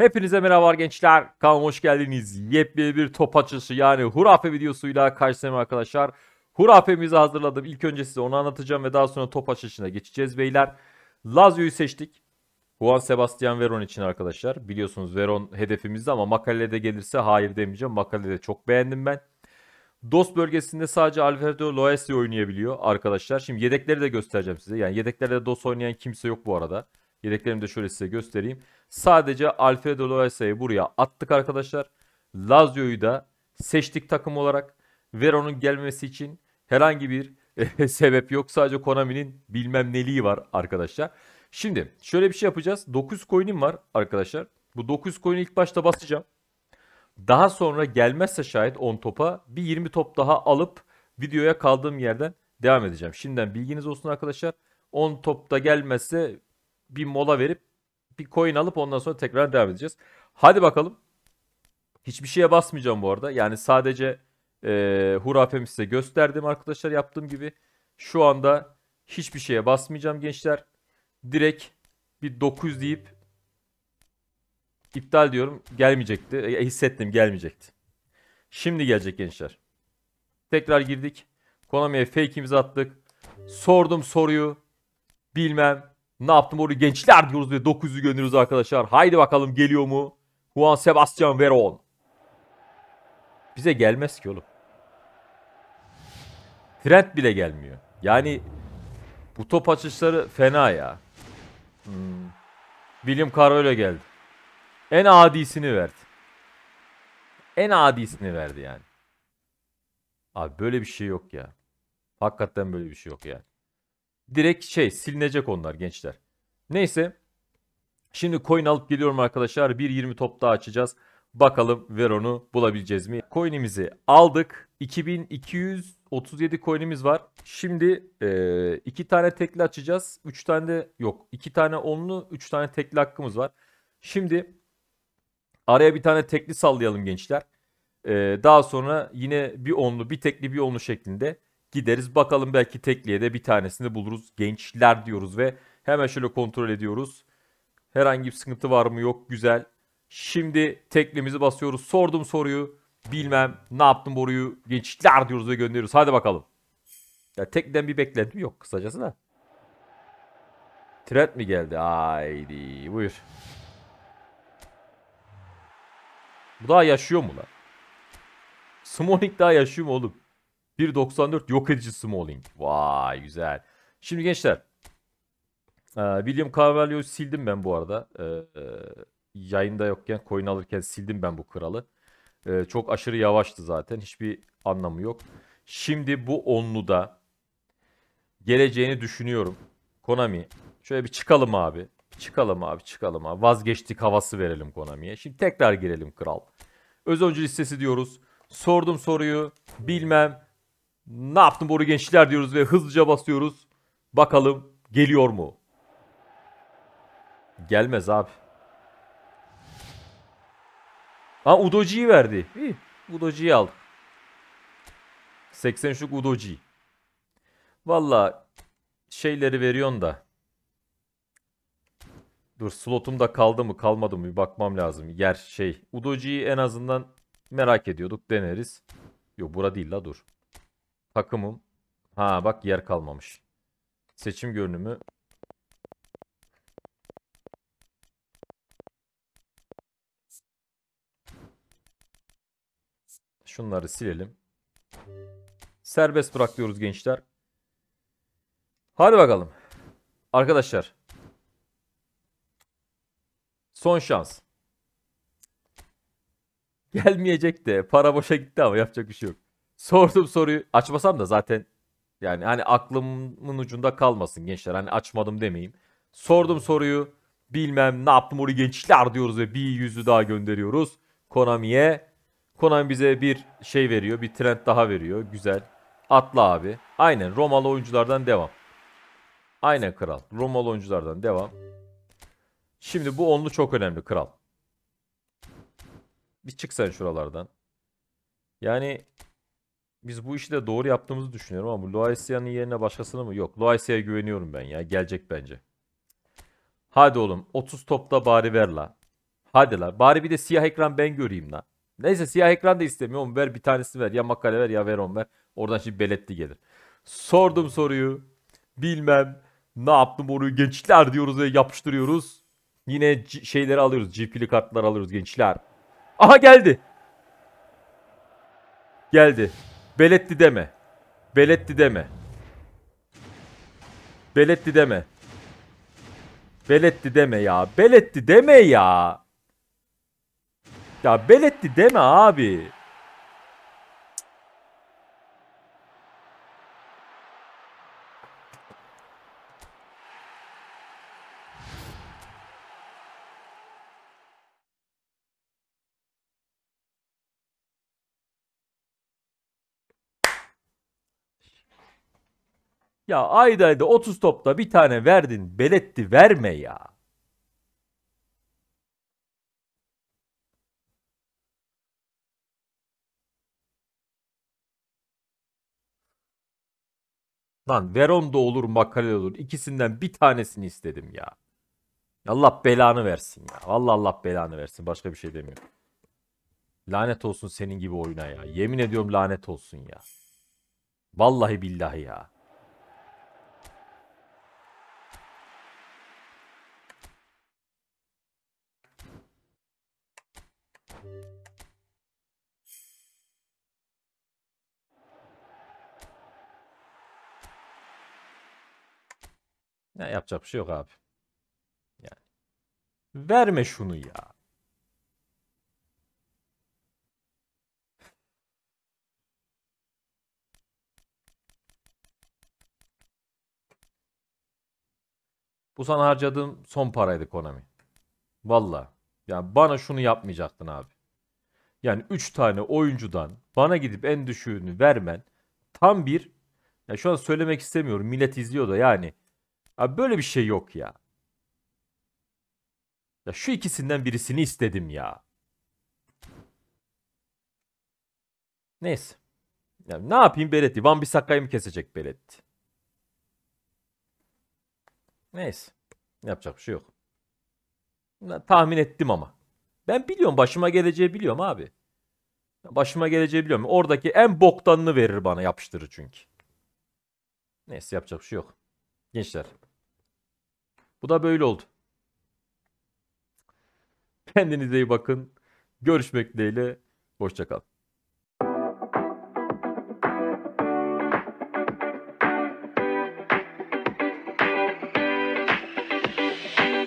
Hepinize merhabalar gençler. Kanalıma hoş geldiniz. Yepyeni bir top açılışı yani hurafe videosuyla karşınızdayım arkadaşlar. Hurafemizi hazırladım. İlk önce size onu anlatacağım ve daha sonra top açılışına geçeceğiz beyler. Lazio'yu seçtik. Juan Sebastian Veron için arkadaşlar. Biliyorsunuz Veron hedefimizde ama makalede gelirse hayır demeyeceğim. Makalede çok beğendim ben. Dost bölgesinde sadece Alfredo Loesli oynayabiliyor arkadaşlar. Şimdi yedekleri de göstereceğim size. Yani yedeklerde Dost oynayan kimse yok bu arada. Yedeklerimi de şöyle size göstereyim. Sadece Alfredo Loesa'yı buraya attık arkadaşlar. Lazio'yu da seçtik takım olarak. Veron'un gelmemesi için herhangi bir sebep yok. Sadece Konami'nin bilmem neliği var arkadaşlar. Şimdi şöyle bir şey yapacağız. 9 coin'im var arkadaşlar. Bu 9 coin'i ilk başta basacağım. Daha sonra gelmezse şayet 10 topa bir 20 top daha alıp videoya kaldığım yerden devam edeceğim. Şimdiden bilginiz olsun arkadaşlar. 10 topta gelmezse bir mola verip bir coin alıp ondan sonra tekrar devam edeceğiz. Hadi bakalım. Hiçbir şeye basmayacağım bu arada. Yani sadece e, hurafemi size gösterdim arkadaşlar yaptığım gibi. Şu anda hiçbir şeye basmayacağım gençler. Direkt bir 9 deyip iptal diyorum. Gelmeyecekti. E, hissettim gelmeyecekti. Şimdi gelecek gençler. Tekrar girdik. Konami'ye fake imza attık. Sordum soruyu. Bilmem ne yaptım oraya gençler diyoruz ve 900'ü gönderiyoruz arkadaşlar. Haydi bakalım geliyor mu? Juan Sebastian Veron. Bize gelmez ki oğlum. Trent bile gelmiyor. Yani bu top açışları fena ya. Hmm. William Carvalho geldi. En adisini verdi. En adisini verdi yani. Abi böyle bir şey yok ya. Hakikaten böyle bir şey yok yani direkt şey silinecek onlar gençler. Neyse. Şimdi coin alıp geliyorum arkadaşlar. 1.20 top daha açacağız. Bakalım Veron'u bulabileceğiz mi? Coin'imizi aldık. 2237 coin'imiz var. Şimdi 2 e, iki tane tekli açacağız. 3 tane de yok. 2 tane onlu 3 tane tekli hakkımız var. Şimdi araya bir tane tekli sallayalım gençler. E, daha sonra yine bir onlu bir tekli bir onlu şeklinde gideriz. Bakalım belki tekliye de bir tanesini buluruz. Gençler diyoruz ve hemen şöyle kontrol ediyoruz. Herhangi bir sıkıntı var mı yok güzel. Şimdi teklimizi basıyoruz. Sordum soruyu. Bilmem ne yaptım boruyu. Gençler diyoruz ve gönderiyoruz. Hadi bakalım. Ya tekden bir beklentim yok kısacası da. Trend mi geldi? Haydi buyur. Bu daha yaşıyor mu lan? Smonik daha yaşıyor mu oğlum? 1.94 yok edici Smalling. Vay güzel. Şimdi gençler. E, William Carvalho'yu sildim ben bu arada. E, e, yayında yokken coin alırken sildim ben bu kralı. Çok aşırı yavaştı zaten. Hiçbir anlamı yok. Şimdi bu onlu da geleceğini düşünüyorum. Konami. Şöyle bir çıkalım abi. Çıkalım abi çıkalım abi. Vazgeçtik havası verelim Konami'ye. Şimdi tekrar girelim kral. Öz öncü listesi diyoruz. Sordum soruyu. Bilmem. Ne yaptın boru gençler diyoruz ve hızlıca basıyoruz. Bakalım geliyor mu? Gelmez abi. Ha Udoji'yi verdi. İyi. Udoji'yi aldık. 83'lük Udoji. Valla şeyleri veriyorsun da. Dur slotumda kaldı mı kalmadı mı bir bakmam lazım. Yer şey. Udoji'yi en azından merak ediyorduk deneriz. Yok bura değil la dur. Takımım. Ha bak yer kalmamış. Seçim görünümü. Şunları silelim. Serbest bırakıyoruz gençler. Hadi bakalım. Arkadaşlar. Son şans. Gelmeyecek de para boşa gitti ama yapacak bir şey yok sordum soruyu. Açmasam da zaten yani hani aklımın ucunda kalmasın gençler. Hani açmadım demeyeyim Sordum soruyu. Bilmem ne yaptım oraya gençler diyoruz ve bir yüzü daha gönderiyoruz. Konami'ye. Konami bize bir şey veriyor. Bir trend daha veriyor. Güzel. Atla abi. Aynen Romalı oyunculardan devam. Aynen kral. Romalı oyunculardan devam. Şimdi bu onlu çok önemli kral. Bir çık sen şuralardan. Yani biz bu işi de doğru yaptığımızı düşünüyorum ama Loaisea'nın yerine başkasını mı? Yok. Loaisea'ya güveniyorum ben ya. Gelecek bence. Hadi oğlum 30 topla bari ver la. Hadi la. Bari bir de siyah ekran ben göreyim la. Neyse siyah ekran da istemiyorum. Ver bir tanesini ver. Ya makale ver ya ver onu ver. Oradan şimdi beletli gelir. Sordum soruyu. Bilmem. Ne yaptım onu gençler diyoruz ve yapıştırıyoruz. Yine şeyleri alıyoruz. GP'li kartlar alıyoruz gençler. Aha geldi. Geldi. Beletti deme. Beletti deme. Beletti deme. Beletti deme ya. Beletti deme ya. Ya beletti deme abi. Ya ayda ayda 30 topla bir tane verdin. Beletti verme ya. Lan Veron da olur makale olur. ikisinden bir tanesini istedim ya. Allah belanı versin ya. Vallahi Allah belanı versin. Başka bir şey demiyorum. Lanet olsun senin gibi oyuna ya. Yemin ediyorum lanet olsun ya. Vallahi billahi ya. Ne yapacak bir şey yok abi. Yani. Verme şunu ya. Bu sana harcadığım son paraydı Konami. Valla. yani bana şunu yapmayacaktın abi. Yani 3 tane oyuncudan bana gidip en düşüğünü vermen tam bir ya şu an söylemek istemiyorum. Millet izliyor da yani. Abi böyle bir şey yok ya. Ya şu ikisinden birisini istedim ya. Neyse. Yani ne yapayım Beletti? Van Bissaka'yı mı kesecek Beretti Neyse. Yapacak bir şey yok. Tahmin ettim ama. Ben biliyorum başıma geleceği biliyorum abi. Başıma geleceği biliyorum. Oradaki en boktanını verir bana yapıştırır çünkü. Neyse yapacak bir şey yok. Gençler. Bu da böyle oldu. Kendinize iyi bakın. Görüşmek dileğiyle. Hoşçakalın.